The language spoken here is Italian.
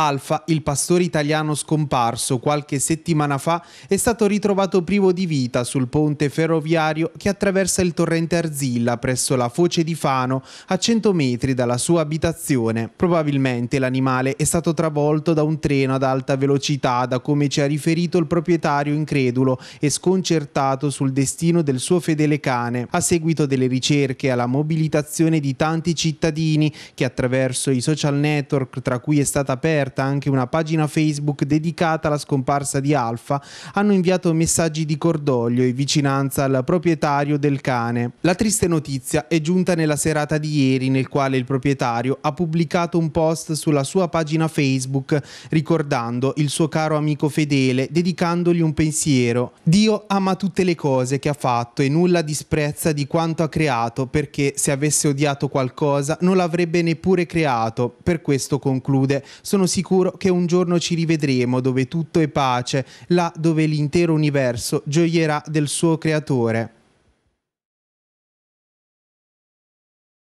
Alfa, il pastore italiano scomparso qualche settimana fa, è stato ritrovato privo di vita sul ponte ferroviario che attraversa il torrente Arzilla presso la foce di Fano, a 100 metri dalla sua abitazione. Probabilmente l'animale è stato travolto da un treno ad alta velocità, da come ci ha riferito il proprietario incredulo e sconcertato sul destino del suo fedele cane, a seguito delle ricerche e alla mobilitazione di tanti cittadini che attraverso i social network tra cui è stata aperta aperta anche una pagina Facebook dedicata alla scomparsa di Alfa, hanno inviato messaggi di cordoglio e vicinanza al proprietario del cane. La triste notizia è giunta nella serata di ieri nel quale il proprietario ha pubblicato un post sulla sua pagina Facebook ricordando il suo caro amico fedele dedicandogli un pensiero. Dio ama tutte le cose che ha fatto e nulla disprezza di quanto ha creato perché se avesse odiato qualcosa non l'avrebbe neppure creato. Per questo conclude, sono sicuro sicuro che un giorno ci rivedremo dove tutto è pace, là dove l'intero universo gioierà del suo creatore.